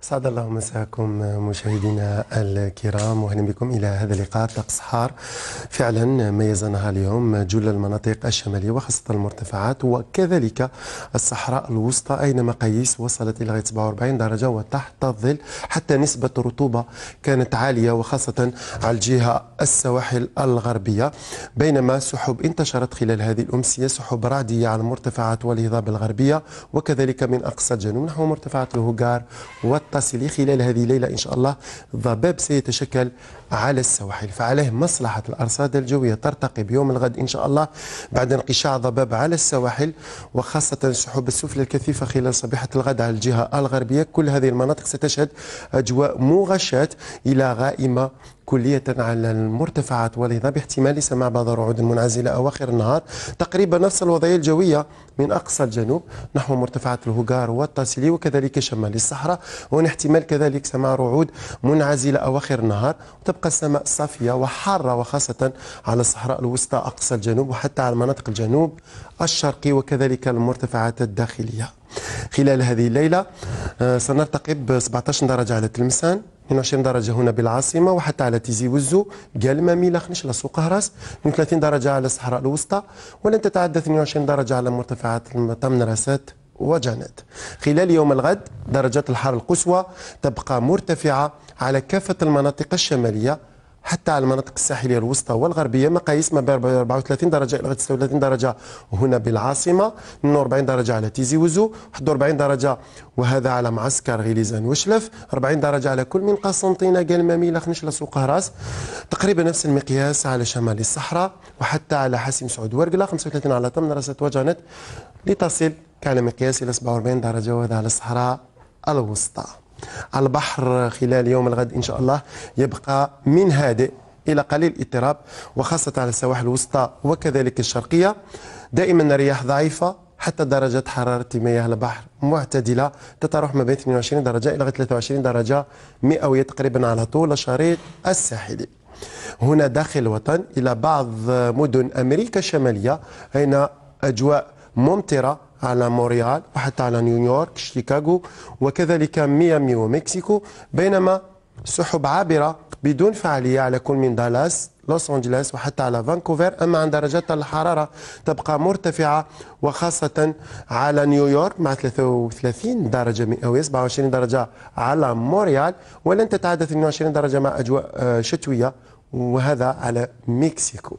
سعد الله مساكم مشاهدينا الكرام واهلا بكم الى هذا اللقاء طقس حار فعلا ميزناها اليوم جل المناطق الشماليه وخاصه المرتفعات وكذلك الصحراء الوسطى اين مقاييس وصلت الى غايه 47 درجه وتحت الظل حتى نسبه الرطوبه كانت عاليه وخاصه على الجهه السواحل الغربيه بينما سحب انتشرت خلال هذه الامسيه سحب رعديه على المرتفعات والهضاب الغربيه وكذلك من اقصى الجنوب نحو مرتفعات الهوغار المتصل خلال هذه الليلة إن شاء الله ضباب سيتشكل على السواحل فعليه مصلحة الأرصاد الجوية ترتقي بيوم الغد إن شاء الله بعد انقشاع ضباب على السواحل وخاصة السحب السفلى الكثيفة خلال صبيحة الغد على الجهة الغربية كل هذه المناطق ستشهد أجواء مغشاة إلى غائمة كلية على المرتفعات والهضاب باحتمال سماع بعض الرعود المنعزلة أواخر النهار تقريبا نفس الوضعية الجوية من أقصى الجنوب نحو مرتفعات الهجار والتاسيلي وكذلك شمال الصحراء وهنا احتمال كذلك سماع رعود منعزلة أواخر النهار وتبقى السماء صافية وحارة وخاصة على الصحراء الوسطى أقصى الجنوب وحتى على مناطق الجنوب الشرقي وكذلك المرتفعات الداخلية خلال هذه الليلة آه، سنرتقب 17 درجة على تلمسان 22 درجة هنا بالعاصمة وحتى على تيزي وزو قالما ميلاخنش سوق هراس من 30 درجة على الصحراء الوسطى ولن تتعدى 22 درجة على مرتفعات راسات وجنات خلال يوم الغد درجات الحر القصوى تبقى مرتفعة على كافة المناطق الشمالية حتى على المناطق الساحليه الوسطى والغربيه مقاييس ما بين 34 درجه الى 36 درجه هنا بالعاصمه 42 درجه على تيزي وزو 41 درجه وهذا على معسكر غليزان وشلف 40 درجه على كل من قسنطينه قلمامي سوق هراس تقريبا نفس المقياس على شمال الصحراء وحتى على حاسم سعود ورقله 35 على طمنرسه وجنت لتصل كان مقياس الى 47 درجه وهذا على الصحراء الوسطى البحر خلال يوم الغد إن شاء الله يبقى من هادئ إلى قليل اضطراب وخاصة على السواحل الوسطى وكذلك الشرقية دائما الرياح ضعيفة حتى درجة حرارة مياه البحر معتدلة تتراوح ما بين 22 درجة إلى 23 درجة مئوية تقريبا على طول الشريط الساحلي هنا داخل الوطن إلى بعض مدن أمريكا الشمالية أين أجواء ممطرة على موريال وحتى على نيويورك شيكاغو وكذلك ميامي ومكسيكو بينما سحب عابرة بدون فعالية على كل من دالاس لوس أنجلوس وحتى على فانكوفر أما عن درجات الحرارة تبقى مرتفعة وخاصة على نيويورك مع 33 درجة مئوية 27 درجة على موريال ولن تتعدى 22 درجة مع أجواء آه، شتوية وهذا على مكسيكو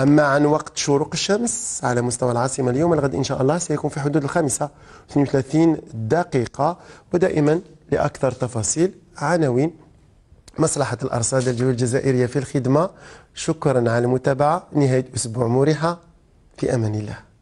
أما عن وقت شروق الشمس على مستوى العاصمة اليوم الغد إن شاء الله سيكون في حدود الخامسة 32 دقيقة ودائما لأكثر تفاصيل عناوين مصلحة الأرصاد الجوية الجزائرية في الخدمة شكرا على المتابعة نهاية أسبوع مريحة في أمان الله